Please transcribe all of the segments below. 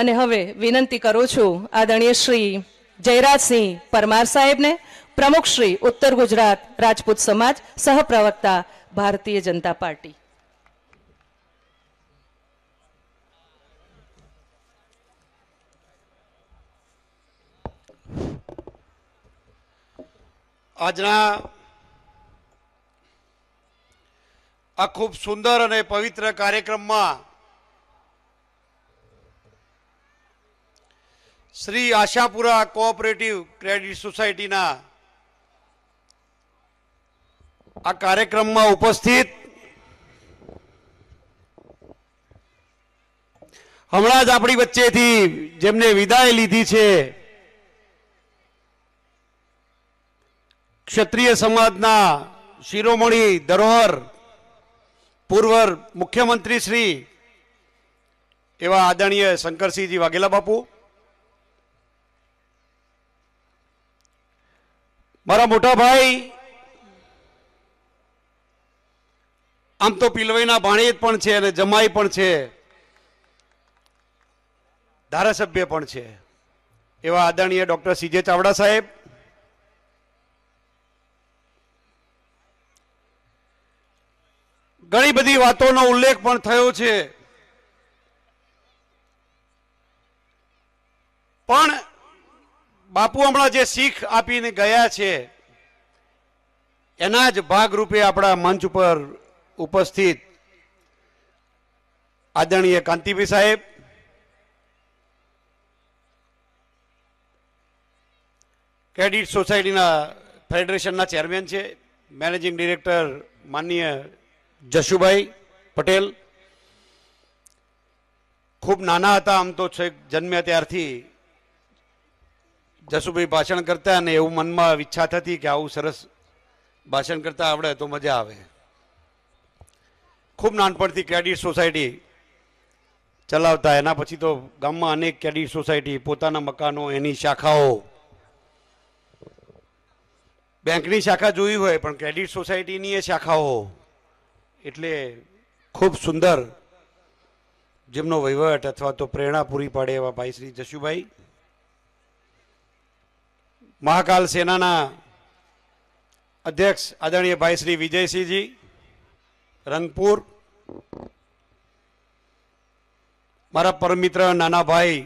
અને હવે વિનંતી કરું છું આદરણીય શ્રી જયરાજસિંહ પરમાર સાહેબને પ્રમુખ શ્રી ઉત્તર ગુજરાત રાજપૂત સમાજ સહપ્રવક્તા ભારતીય જનતા પાર્ટી આજના આ ખૂબ સુંદર અને પવિત્ર કાર્યક્રમમાં શ્રી આશાપુરા કોઓપરેટિવ ક્રેડિટ સોસાયટીના આ કાર્યક્રમમાં ઉપસ્થિત હમણાં જ આપણી વચ્ચેથી જેમને વિદાય લીધી છે ક્ષત્રિય સમાજના શિરોમણી ધરોહર પૂર્વ મુખ્યમંત્રી શ્રી એવા આદરણીય શંકરસિંહજી વાઘેલા બાપુ મારા મોટા ભાઈ આમ તો પિલવઈના ભાણી પણ છે અને જમાઈ પણ છે ધારાસભ્ય પણ છે એવા આદરણીય ડોક્ટર સીજે ચાવડા સાહેબ ઘણી બધી વાતોનો ઉલ્લેખ પણ થયો છે પણ બાપુ હમણાં જે શીખ આપીને ગયા છે એના જ ભાગરૂપે આપણા મંચ ઉપર ઉપસ્થિત આદરણીય કાંતિભાઈ સાહેબ ક્રેડિટ સોસાયટીના ફેડરેશનના ચેરમેન છે મેનેજિંગ ડિરેક્ટર માનનીય જશુભાઈ પટેલ ખૂબ નાના હતા આમ તો છેક જન્મ્યા ત્યારથી જસુભાઈ ભાષણ કરતા અને એવું મનમાં ઈચ્છા થતી કે આવું સરસ ભાષણ કરતા આવડે તો મજા આવે ખૂબ નાનપણથી ક્રેડિટ સોસાયટી ચલાવતા એના પછી તો ગામમાં અનેક ક્રેડિટ સોસાયટી પોતાના મકાનો એની શાખાઓ બેંકની શાખા જોઈ હોય પણ ક્રેડિટ સોસાયટીની એ શાખાઓ એટલે ખૂબ સુંદર જેમનો વહીવટ અથવા તો પ્રેરણા પૂરી પાડે એવા ભાઈ શ્રી જશુભાઈ મહાકાલ સેનાના અધ્યક્ષ આદરણીય ભાઈ શ્રી વિજયસિંહજી રંગપુર મારા પરમિત્ર નાના ભાઈ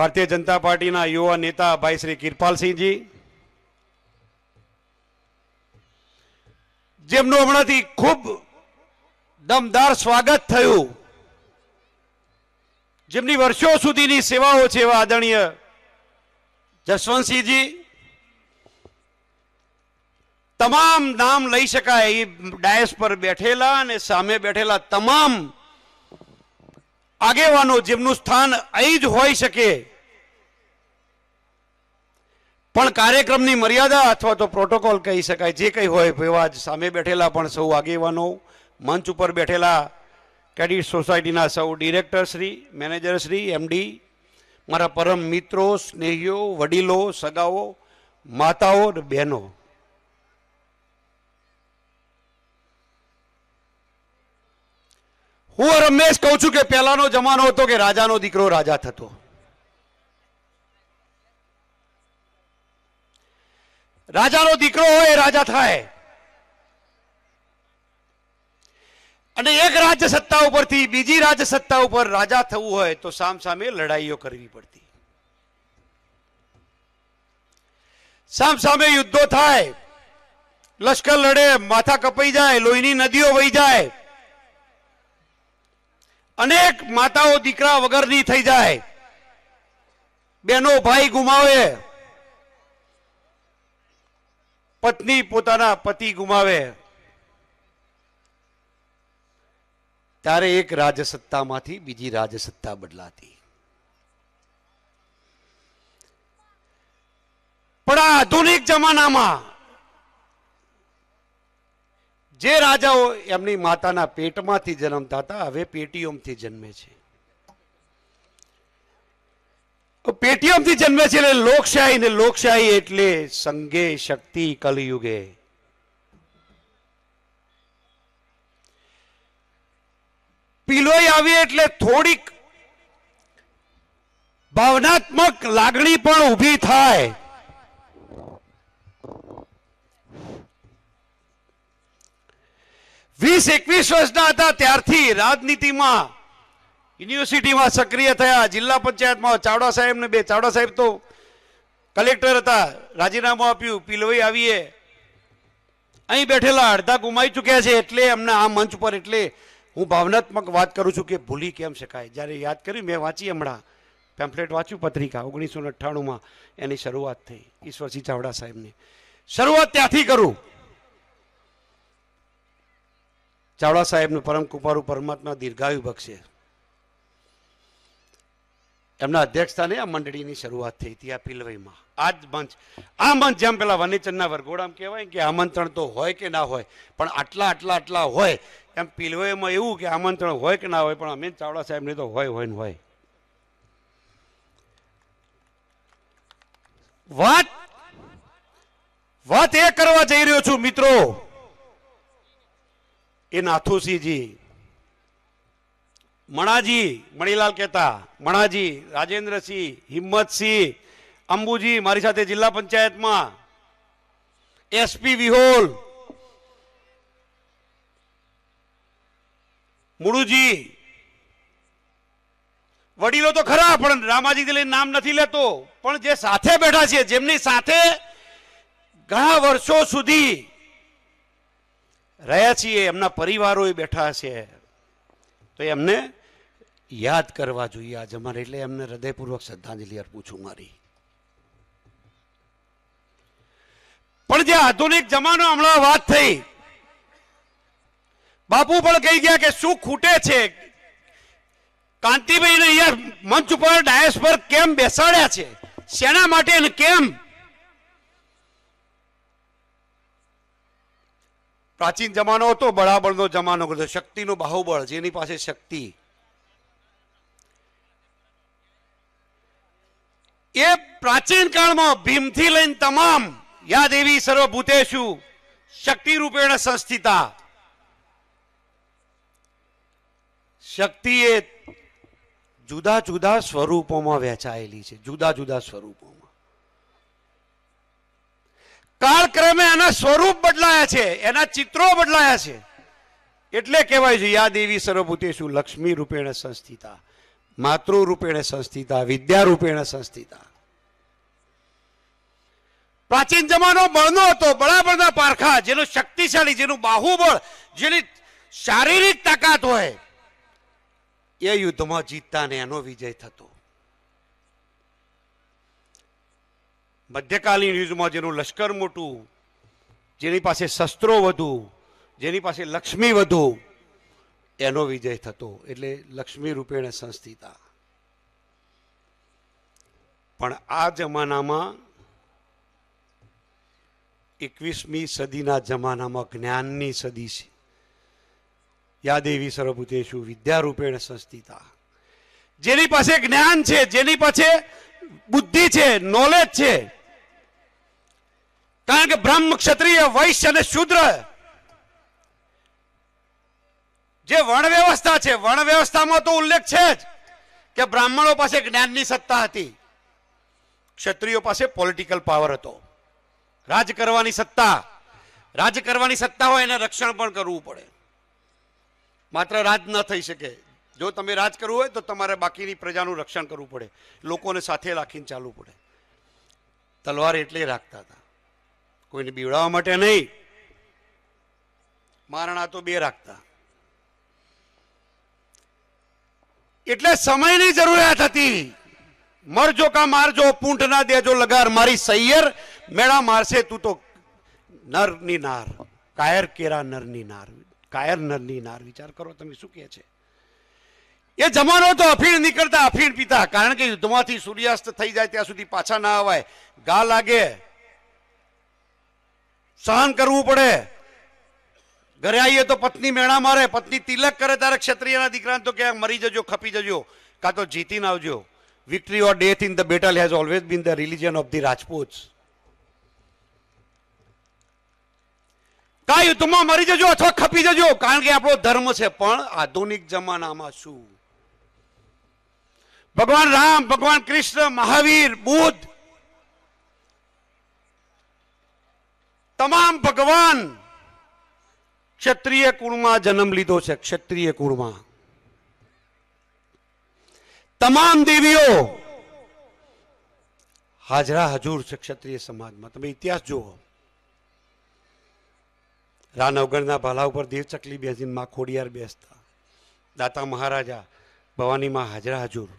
ભારતીય જનતા પાર્ટીના યુવા નેતા ભાઈ શ્રી કિરપાલસિંહજી જેમનું હમણાંથી ખૂબ દમદાર સ્વાગત થયું જેમની વર્ષો સુધીની સેવાઓ છે એવા આદરણીય જસવંતસિંહજી તમામ નામ લઈ શકાય એ ડાયસ પર બેઠેલા અને સામે બેઠેલા તમામ આગેવાનો જેમનું સ્થાન અહીં જ હોઈ શકે પણ કાર્યક્રમની મર્યાદા અથવા તો પ્રોટોકોલ કહી શકાય જે કંઈ હોય એવા જ સામે બેઠેલા પણ સૌ આગેવાનો મંચ ઉપર બેઠેલા કેડિટ સોસાયટીના સૌ ડિરેક્ટર ડિરેક્ટરશ્રી મેનેજરશ્રી એમડી મારા પરમ મિત્રો સ્નેહીઓ વડીલો સગાઓ માતાઓ અને બહેનો હું રમેશ કહું છું કે પહેલાનો જમાનો હતો કે રાજાનો દીકરો રાજા થતો રાજાનો દીકરો હોય એ રાજા થાય અને એક રાજ્ય સત્તા ઉપરથી બીજી રાજ્ય સત્તા ઉપર રાજા થવું હોય તો સામ સામે લડાઈઓ કરવી પડતી સામ સામે યુદ્ધો થાય લશ્કર લડે માથા કપાઈ જાય લોહીની નદીઓ વહી જાય અનેક માતાઓ દીકરા વગરની થઈ જાય બેનો ભાઈ ગુમાવે પત્ની પોતાના પતિ ગુમાવે ત્યારે એક રાજસત્તામાંથી બીજી રાજસત્તા બદલાતી પણ આધુનિક જમાનામાં જે રાજાઓ એમની માતાના પેટમાંથી જન્મતા હતા હવે પેટીઓમથી જન્મે છે પેટીઓમથી જન્મે છે એટલે લોકશાહી ને લોકશાહી એટલે સંગે શક્તિ કલયુગે પિલોઈ આવી એટલે થોડીક ભાવનાત્મક લાગણી પણ ઉભી થાય વીસ એકવીસ વર્ષના હતા ત્યારથી રાજનીતિમાં યુનિવર્સિટીમાં સક્રિય થયા જિલ્લા પંચાયતમાં ચાવડા સાહેબ ને બે ચાવડા સાહેબ તો કલેક્ટર હતા રાજીનામું આપ્યું પિલોઈ આવીએ અહીં બેઠેલા અડધા ગુમાઈ ચુક્યા છે એટલે એમને આ મંચ પર એટલે હું ભાવનાત્મક વાત કરું છું કે ભૂલી કેમ શકાય જ્યારે યાદ કર્યું મેં વાંચી હમણાં પેમ્પલેટ વાંચ્યું પત્રિકા ઓગણીસો ને અઠ્ઠાણુંમાં એની શરૂઆત થઈ ઈશ્વરસિંહ ચાવડા સાહેબની શરૂઆત ત્યાંથી કરું ચાવડા સાહેબનું પરમ કુપારું પરમાત્મા દીર્ઘાયુ બક્ષે એમના અધ્યક્ષસ્થાને આ મંડળીની શરૂઆત થઈ હતી આ પિલવઈમાં આ જ મંચ આ મંચ જેમ પેલા વનેચનના વરઘોડામાં કહેવાય કે આમંત્રણ તો હોય કે ના હોય પણ આટલા આટલા આટલા હોય એમ પિલવઈમાં એવું કે આમંત્રણ હોય કે ના હોય પણ અમીન ચાવડા સાહેબને તો હોય હોય ને હોય વાત વાત એ કરવા જઈ રહ્યો છું મિત્રો એ નાથુસિંહજી મણાજી મણીલાલ કહેતા મણાજી રાજેન્દ્રસિંહ હિંમતસિંહ અંબુજી મારી સાથે જિલ્લા પંચાયતમાં એસપી વિહોલ મુડુજી વડીલો તો ખરા પણ રામાજી લઈને નામ નથી લેતો પણ જે સાથે બેઠા છે જેમની સાથે ઘણા વર્ષો સુધી રહ્યા છીએ એમના પરિવારો બેઠા છે તો એમને યાદ કરવા જોઈએ આજે મારે એટલે એમને હૃદયપૂર્વક શ્રદ્ધાંજલિ અર્પું છું મારી પણ જે આધુનિક જમાનો હમણાં વાત થઈ બાપુ પણ કહી ગયા કે શું ખૂટે છે કાંતિભાઈને અહીંયા મંચ ઉપર ડાયસ પર કેમ બેસાડ્યા છે શેના માટે કેમ પ્રાચીન જમાનો હતો બળાબળનો જમાનો હતો શક્તિનું બાહુબળ જેની પાસે શક્તિ એ પ્રાચીન કાળમાં ભીમથી લઈને તમામ યા દેવી સર્વભૂતેશુ શક્તિ રૂપેણ સંસ્થિતા શક્તિ એ જુદા જુદા સ્વરૂપોમાં વહેંચાયેલી છે જુદા જુદા સ્વરૂપોમાં કાળક્રમે એના સ્વરૂપ બદલાયા છે એના ચિત્રો બદલાયા છે એટલે કહેવાય છે યા દેવી સર્વભૂતેશુ લક્ષ્મી રૂપેણ સંસ્થિતા માતૃરૂપેણે સંસ્થિતા વિદ્યારૂપેણે સંસ્થિતા પ્રાચીન જમાનો બળનો હતો બળાબળના પારખા જેનું શક્તિશાળી જેનું બાહુબળ જેની શારીરિક તાકાત હોય એ યુદ્ધમાં જીતતા ને એનો વિજય થતો મધ્યકાલીન યુદ્ધમાં જેનું લશ્કર મોટું જેની પાસે શસ્ત્રો વધુ જેની પાસે લક્ષ્મી વધુ એનો વિજય થતો એટલે લક્ષ્મી રૂપેણે સંસ્થિતા પણ આ જમાનામાં એકવીસમી સદીના જમાનામાં જ્ઞાનની સદી છે યાદેવી સર્વભૂતેશુ વિદ્યારૂપેણ સંસ્થિતા જેની પાસે જ્ઞાન છે જેની પાસે બુદ્ધિ છે નોલેજ છે કારણ કે બ્રહ્મ ક્ષત્રિય વૈશ્ય અને શુદ્ર જે વણ વ્યવસ્થા છે વણ વ્યવસ્થામાં તો ઉલ્લેખ છે જ કે બ્રાહ્મણો પાસે જ્ઞાનની સત્તા હતી ક્ષત્રિયો પાસે પોલિટિકલ પાવર હતો રાજ કરવાની સત્તા રાજ કરવાની સત્તા હોય એને રક્ષણ પણ કરવું પડે માત્ર રાજ ન થઈ શકે જો તમે રાજ કરવું હોય તો તમારે બાકીની પ્રજાનું રક્ષણ કરવું પડે લોકોને સાથે રાખીને ચાલવું પડે તલવાર એટલે રાખતા હતા કોઈને બીવડાવવા માટે નહીં મારણા તો બે રાખતા એટલે સમયની જરૂરિયાત હતી મરજો કા મારજો પૂંઠ ના દેજો લગાર મારી સૈયર મેળા મારશે તું તો નરની નાર કાયર કેરા નરની નાર કાયર નરની નાર વિચાર કરો તમે શું કહે છે એ જમાનો તો અફીણ નીકળતા અફીણ પીતા કારણ કે યુદ્ધમાંથી સૂર્યાસ્ત થઈ જાય ત્યાં સુધી પાછા ના અવાય ગા લાગે સહન કરવું પડે घर आईए तो पत्नी मेणा मरे पत्नी तिलक करे तार क्षत्रिय दीकरा तो क्या मरी जजो खपी जजो का तो जीती ना आजो विक्ट्री और death in the battle has always been the religion of the Rajput का युद्ध मरी जजो अथवा खपी जजो कारण के आप धर्म से आधुनिक जमा शू भगवान राम भगवान कृष्ण महावीर बुद्ध तमाम भगवान ક્ષત્રિય કુળમાં જન્મ લીધો છે ક્ષત્રિય કુળમાં તમામ દેવીઓ હાજરા હજુર છે ક્ષત્રિય સમાજમાં તમે ઇતિહાસ જુઓ રાનવગઢના ભાલા ઉપર દેવચકલી બેસીને માં ખોડિયાર બેસતા દાતા મહારાજા ભવાની માં હાજરા હજુર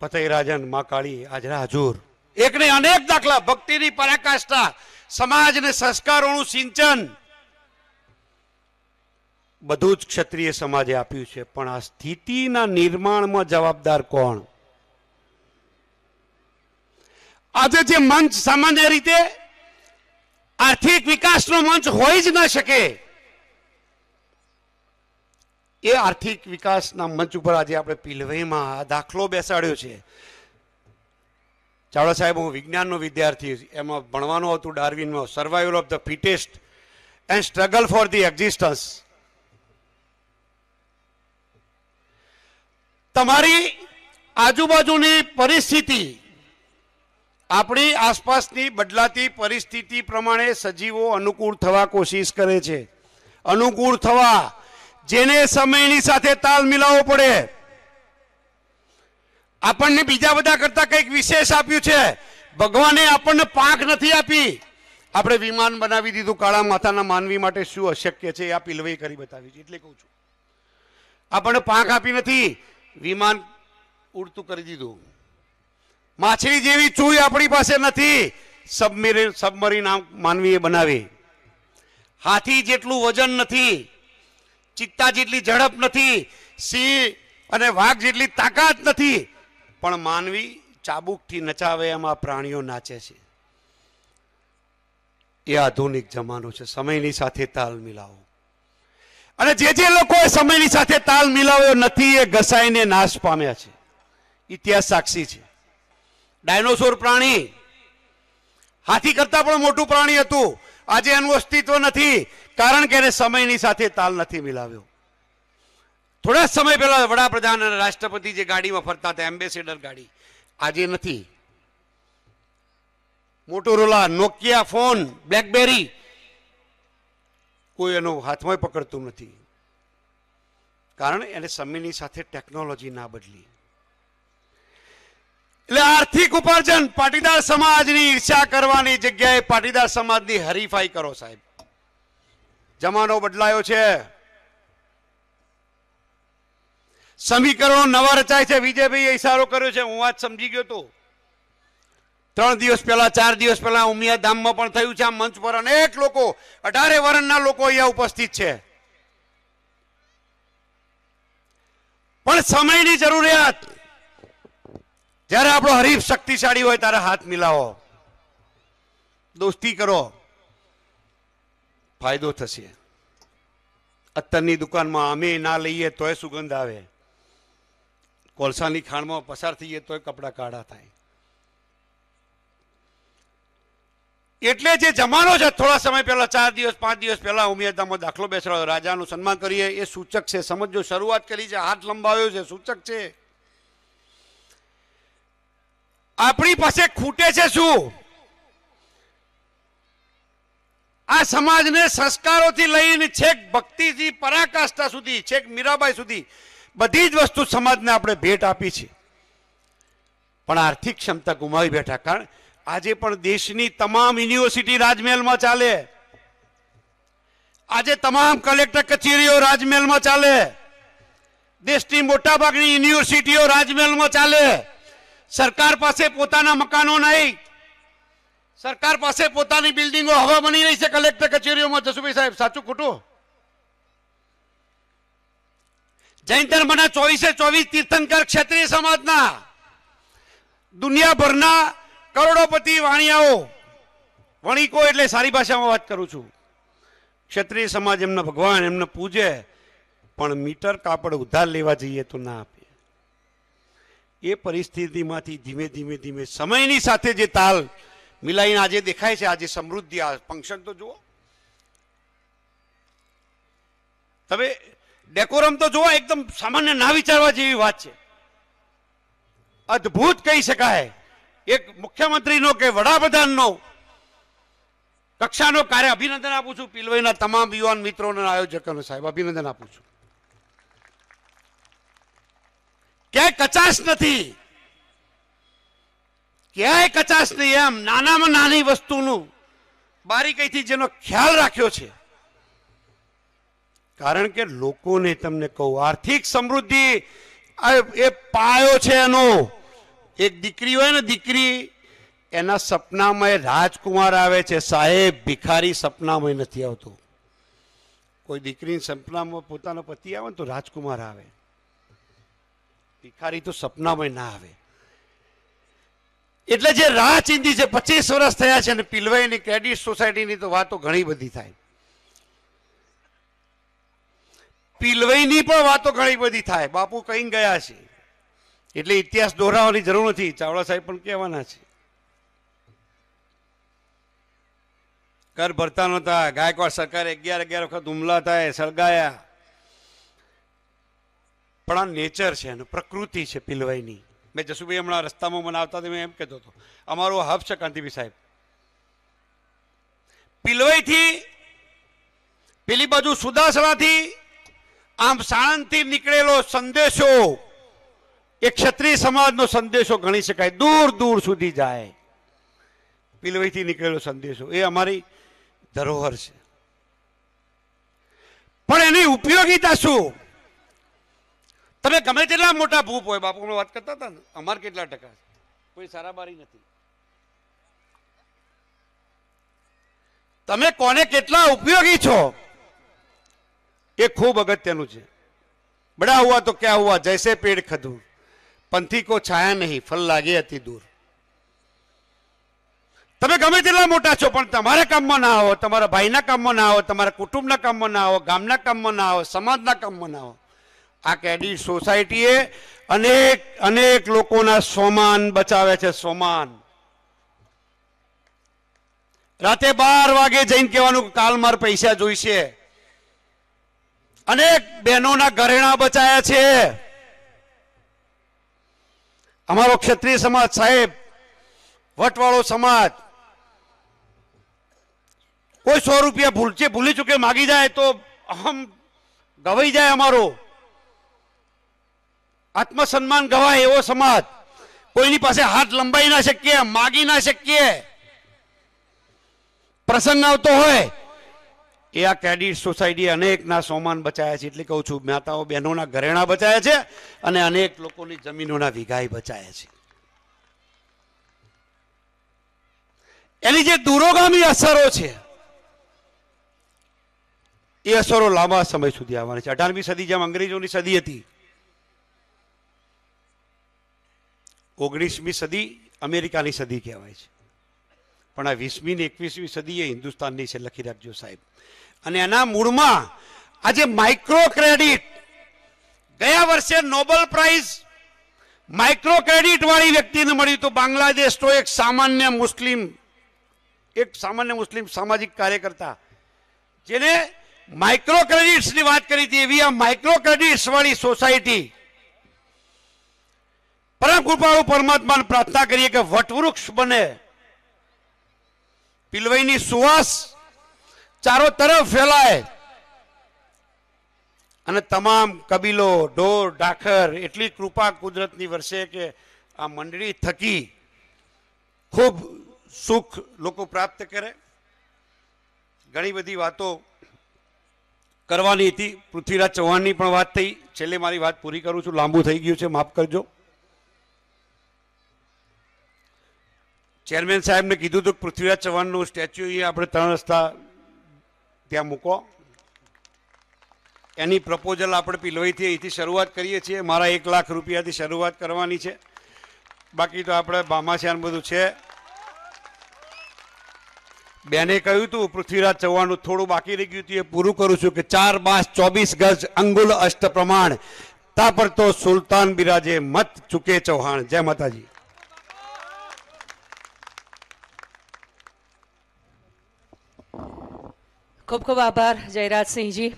ફતેહ રાજન માં કાળી હાજરા હજુર એકને અનેક દાખલા ભક્તિની પરાકાષ્ઠા સમાજને સંસ્કારોનું સિંચન બધું જ ક્ષત્રિય સમાજે આપ્યું છે પણ આ સ્થિતિના નિર્માણમાં જવાબદાર કોણ આજે જે મંચ સામાન્ય રીતે આર્થિક વિકાસનો મંચ હોય જ ન શકે એ આર્થિક વિકાસના મંચ ઉપર આજે આપણે પિલવઈમાં દાખલો બેસાડ્યો છે ચાવડા સાહેબ હું વિજ્ઞાનનો વિદ્યાર્થી એમાં ભણવાનું હતું ડાર્વિનમાં survival of the fittest and struggle for the existence તમારી આજુબાજુની પરિસ્થિતિ આપણી આસપાસની બદલાતી પરિસ્થિતિ પ્રમાણે સજીવો અનુકૂળ થવા કોશિશ કરે છે અનુકૂળ થવા જેને સમયની સાથે તાલ મિલાવવો પડે આપણને બીજા બધા કરતા કંઈક વિશેષ આપ્યું છે ભગવાને આપણને પાંખ નથી આપી આપણે વિમાન બનાવી દીધું કાળા માથાના માનવી માટે શું અશક્ય છે આ પિલવઈ કરી બતાવી છે એટલે કહું છું આપણને પાંખ આપી નથી વિમાન ઉડતું કરી દીધું માછલી જેવી ચૂઈ આપણી પાસે નથી સબમરીન સબમરીન માનવીએ બનાવી હાથી જેટલું વજન નથી ચિત્તા જેટલી ઝડપ નથી સિંહ અને વાઘ જેટલી તાકાત નથી પણ માનવી ચાબુકથી નચાવે એમાં પ્રાણીઓ નાચે છે એ આધુનિક જમાનો છે સમયની સાથે તાલ મિલાવો અને જે જે લોકોએ સમયની સાથે તાલ મિલાવ્યો નથી એ ઘસાઈને નાશ પામ્યા છે ઇતિહાસ સાક્ષી છે ડાયનોસોર પ્રાણી હાથી કરતા પણ મોટું પ્રાણી હતું આજે એનું અસ્તિત્વ નથી કારણ કે એને સમયની સાથે તાલ નથી મિલાવ્યો થોડા સમય પહેલા વડાપ્રધાન અને રાષ્ટ્રપતિ જે ગાડીમાં ફરતા હતા એમ્બેસેડર ગાડી આજે નથી મોટોરોલા નોકિયા ફોન બ્લેકબેરી કોઈ એનો હાથમાં પકડતું નથી કારણ એને સમયની સાથે ટેકનોલોજી ના બદલી એટલે આર્થિક ઉપાર્જન પાટીદાર સમાજની ઈર્ષા કરવાની જગ્યાએ પાટીદાર સમાજની હરીફાઈ કરો સાહેબ જમાનો બદલાયો છે સમીકરણો નવા રચાય છે વિજયભાઈએ ઇશારો કર્યો છે હું વાત સમજી ગયો હતો ત્રણ દિવસ પહેલા ચાર દિવસ પહેલા ઉમિયા ધામમાં પણ થયું છે આ મંચ પર અનેક લોકો અઢારે વર્ણના લોકો અહીંયા ઉપસ્થિત છે પણ સમયની જરૂરિયાત જ્યારે આપણો હરીફ શક્તિશાળી હોય ત્યારે હાથ મિલાવો દોસ્તી કરો ફાયદો થશે અત્તરની દુકાનમાં અમે ના લઈએ તોય સુગંધ આવે કોલસાની ખાણમાં પસાર થઈએ તોય કપડાં કાળા થાય એટલે જે જમાનો છે થોડા સમય પહેલા ચાર દિવસ પાંચ દિવસ પહેલા ઉમિયાદામો દાખલો બેસડો રાજાનું સન્માન કરીએ એ સૂચક છે સમજો શરૂઆત કરી છે હાથ લંબાવ્યો છે સૂચક છે આપણી પાસે ખૂટે છે શું આ સમાજને સંસ્કારોથી લઈને છેક ભક્તિથી પરાકાષ્ઠા સુધી છેક મીરાબાઈ સુધી બધી જ વસ્તુ સમાજને આપણે ભેટ આપી છે પણ આર્થિક ક્ષમતા ગુમાવી બેઠા કારણ આજે પણ દેશની તમામ યુનિવર્સિટી રાજમહેલમાં ચાલે આજે તમામ કલેક્ટર કચેરીઓ રાજમહેલમાં ચાલે દેશની મોટાભાગની યુનિવર્સિટીઓ રાજમહેલમાં ચાલે સરકાર પાસે પોતાના મકાનો નહીં સરકાર પાસે પોતાની બિલ્ડિંગો હવા બની રહી છે કલેક્ટર કચેરીઓમાં જસુભાઈ સાહેબ સાચું ખોટું જૈન ધર્મના ચોવીસે ચોવીસ તીર્થંકર ક્ષત્રિય સમાજના દુનિયાભરના કરોડોપતિ વાણિયાઓ વણિકો એટલે સારી ભાષામાં વાત કરું છું ક્ષત્રિય સમાજ એમના ભગવાન એમને પૂજે પણ મીટર કાપડ ઉધાર લેવા જઈએ તો ના આપે એ પરિસ્થિતિમાંથી ધીમે ધીમે ધીમે સમયની સાથે જે તાલ મિલાઈને આજે દેખાય છે આજે સમૃદ્ધિ આ ફંક્શન તો જુઓ તમે ડેકોરમ તો જોવા એકદમ સામાન્ય ના વિચારવા જેવી વાત છે અદ્ભુત કહી શકાય એક મુખ્યમંત્રીનો કે વડાપ્રધાનનો કક્ષાનો કાર્ય અભિનંદન આપું છું પિલવાઈના તમામ યુવાન મિત્રોને આયોજકોને સાહેબ અભિનંદન આપું છું ક્યાંય કચાસ નથી ક્યાંય કચાસ નહીં એમ નાનામાં નાની વસ્તુનું બારીકાઈથી જેનો ખ્યાલ રાખ્યો છે કારણ કે લોકોને તમને કહું આર્થિક સમૃદ્ધિ એ પાયો છે એનો એક દીકરી હોય ને દીકરી એના સપનામાં રાજકુમાર આવે છે સાહેબ ભિખારી સપનામાં નથી આવતો કોઈ દીકરીની સપનામાં પોતાનો પતિ આવે ને તો રાજકુમાર આવે ભિખારી તો સપનામાં ના આવે એટલે જે રાહ ચીંધી છે પચીસ વર્ષ થયા છે ને પિલવાઈની ક્રેડિટ સોસાયટીની તો વાતો ઘણી બધી થાય પિલવઈની પણ વાતો ઘણી બધી થાય બાપુ કહીને ગયા છે એટલે ઇતિહાસ દોહરાવાની જરૂર નથી ચાવડા સાહેબ પણ કહેવાના છે કર ભરતા નહોતા ગાયકવાડ સરકાર અગિયાર અગિયાર વખત હુમલા થાય સળગાયા પણ આ નેચર છે એનું પ્રકૃતિ છે પિલવાઈની મેં જસુભાઈ હમણાં રસ્તામાં મને આવતા મેં એમ કહેતો હતો અમારો હબ છે કાંતિભાઈ સાહેબ પિલવાઈથી પેલી બાજુ સુદાસણાથી આમ સાણંદથી નીકળેલો સંદેશો એ ક્ષત્રિય સમાજનો સંદેશો ગણી શકાય દૂર દૂર સુધી જાય પિલવઈથી નીકળેલો સંદેશો એ અમારી ધરોહર છે પણ એની ઉપયોગીતા શું તમે ગમે તેટલા મોટા ભૂપ હોય બાપુ હમણાં વાત કરતા હતા ને અમારે કેટલા ટકા કોઈ સારાબારી નથી તમે કોને કેટલા ઉપયોગી છો એ ખૂબ અગત્યનું છે बड़ा हुआ તો क्या हुआ जैसे પેડ ખધું पंथी को छाया नहीं फल लागे अति दूर તમે ગમે તેટલા મોટા છો પણ તમારા કામમાં ના આવો તમારા ભાઈના કામમાં ના આવો તમારા કુટુંબના કામમાં ના આવો ગામના કામમાં ના આવો સમાજના કામમાં ના આવો આ કેડી સોસાયટીએ અનેક અનેક લોકોના સોમાન બચાવે છે સોમાન રાતે બાર વાગે જઈને કહેવાનું કાલ માર પૈસા જોઈશે અનેક બહેનોના ઘરેણા બચાયા છે અમારો ક્ષત્રિય સમાજ સાહેબ વટવાળો સમાજ કોઈ સો રૂપિયા ભૂલચે ભૂલી ચૂકે માગી જાય તો અહમ ગવાઈ જાય અમારો આત્મસન્માન ગવાય એવો સમાજ કોઈની પાસે હાથ લંબાઈ ના શકીએ માગી ના શકીએ પ્રસંગ આવતો હોય એ આ કેડિટ સોસાયટી અનેકના સોમાન બચાયા છે એટલે કહું છું માતાઓ બહેનોના ઘરેણા બચાયા છે અને અનેક લોકોની જમીનોના વિઘાઈ બચાયા છે એની જે દૂરોગામી અસરો છે એ અસરો લાંબા સમય સુધી આવવાની છે અઢારમી સદી જેમ અંગ્રેજોની સદી હતી ઓગણીસમી સદી અમેરિકાની સદી કહેવાય છે પણ આ વીસમી ને એકવીસમી સદી એ હિન્દુસ્તાનની છે લખી રાખજો સાહેબ અને એના મૂળમાં આજે માઇક્રો ક્રેડિટ ગયા વર્ષે નોબલ પ્રાઇઝ માઇક્રો ક્રેડિટ વાળી વ્યક્તિને મળ્યું તો બાંગ્લાદેશ તો એક સામાન્ય મુસ્લિમ એક સામાન્ય મુસ્લિમ સામાજિક કાર્યકર્તા જેને માઇક્રો ક્રેડિટ્સની વાત કરી હતી એવી આ માઇક્રો ક્રેડિટ્સ વાળી સોસાયટી પરમ કૃપાળુ પરમાત્માને પ્રાર્થના કરીએ કે વટવૃક્ષ બને પિલવઈની સુવાસ ચારો તરફ ફેલાય અને તમામ કબીલો ઢોર ડાખર એટલી કૃપા કુદરતની વર્ષે કે આ મંડળી થકી ખૂબ સુખ લોકો પ્રાપ્ત કરે ઘણી બધી વાતો કરવાની હતી પૃથ્વીરાજ ચૌહાણની પણ વાત થઈ છેલ્લે મારી વાત પૂરી કરું છું લાંબુ થઈ ગયું છે માફ કરજો ચેરમેન સાહેબને કીધું હતું પૃથ્વીરાજ ચૌહાણનું સ્ટેચ્યુ એ આપણે ત્રણ રસ્તા ત્યાં મૂકો એની પ્રપોઝલ આપણે પિલવઈથી અહીંથી શરૂઆત કરીએ છીએ મારા એક લાખ રૂપિયાથી શરૂઆત કરવાની છે બાકી તો આપણે ભામાશ્યાન બધું છે બેને કહ્યું હતું પૃથ્વીરાજ ચૌહાણનું થોડું બાકી રહી ગયું હતું એ પૂરું કરું છું કે ચાર માસ ચોવીસ ગજ અંગુલ અષ્ટ પ્રમાણ તા પર તો સુલતાન બિરાજે મત ચૂકે ચૌહાણ જય માતાજી ખૂબ ખૂબ આભાર જયરાજસિંહજી